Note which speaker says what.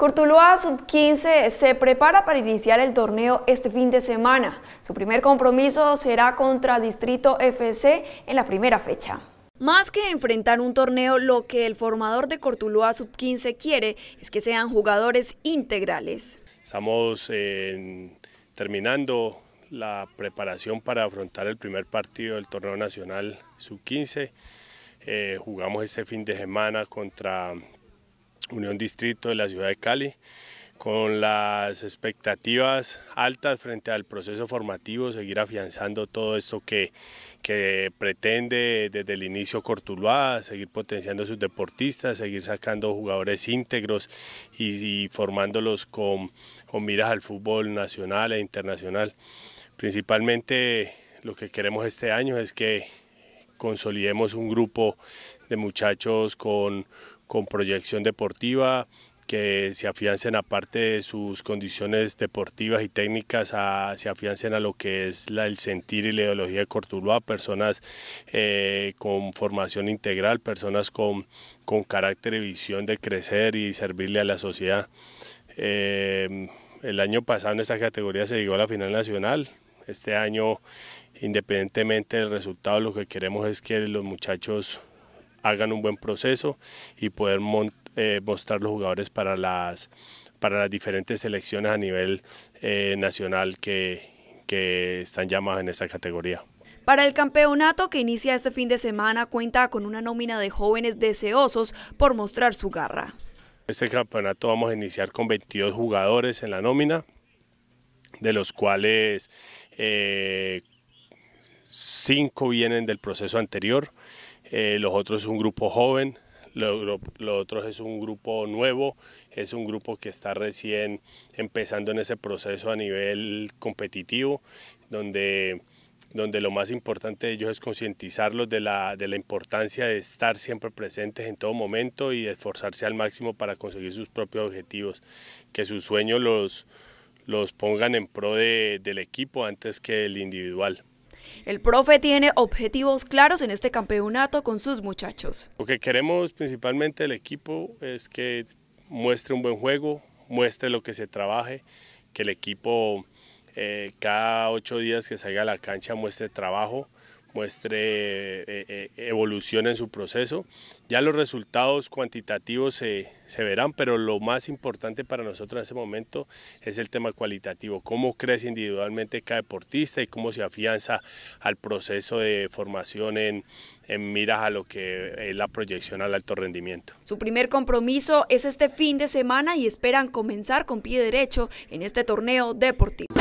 Speaker 1: Cortuloa Sub-15 se prepara para iniciar el torneo este fin de semana. Su primer compromiso será contra Distrito FC en la primera fecha. Más que enfrentar un torneo, lo que el formador de Cortuloa Sub-15 quiere es que sean jugadores integrales.
Speaker 2: Estamos eh, terminando la preparación para afrontar el primer partido del torneo nacional Sub-15. Eh, jugamos este fin de semana contra Unión Distrito de la ciudad de Cali, con las expectativas altas frente al proceso formativo, seguir afianzando todo esto que, pretende desde el inicio Cortuluá, seguir potenciando a sus deportistas, seguir sacando jugadores íntegros y, formándolos con, con miras al fútbol nacional e internacional. Principalmente lo que queremos este año es que consolidemos un grupo de muchachos con, con proyección deportiva, que se afiancen aparte de sus condiciones deportivas y técnicas, se afiancen a lo que es el sentir y la ideología de Corturba, personas eh, con formación integral, personas con, con, carácter y visión de crecer y servirle a la sociedad. Eh, el año pasado en esta categoría se llegó a la final nacional, este año independientemente del resultado lo que queremos es que los muchachos hagan un buen proceso y poder eh, mostrar los jugadores para las, para las diferentes selecciones a nivel eh, nacional que, que están llamadas en esta categoría.
Speaker 1: Para el campeonato que inicia este fin de semana cuenta con una nómina de jóvenes deseosos por mostrar su garra.
Speaker 2: Este campeonato vamos a iniciar con 22 jugadores en la nómina, de los cuales 5 eh, vienen del proceso anterior. Eh, los otros es un grupo joven, los otros es un grupo nuevo, es un grupo que está recién empezando en ese proceso a nivel competitivo, donde, lo más importante de ellos es concientizarlos de la, importancia de estar siempre presentes en todo momento y esforzarse al máximo para conseguir sus propios objetivos, que sus sueños los, pongan en pro del equipo antes que el individual.
Speaker 1: El profe tiene objetivos claros en este campeonato con sus muchachos.
Speaker 2: Lo que queremos principalmente del equipo es que muestre un buen juego, muestre lo que se trabaje, que el equipo eh, cada ocho días que salga a la cancha muestre trabajo, muestre eh, eh, evolución en su proceso. Ya los resultados cuantitativos se, verán, pero lo más importante para nosotros en ese momento es el tema cualitativo, cómo crece individualmente cada deportista y cómo se afianza al proceso de formación en, en miras a lo que es eh, la proyección al alto rendimiento.
Speaker 1: Su primer compromiso es este fin de semana y esperan comenzar con pie derecho en este torneo deportivo.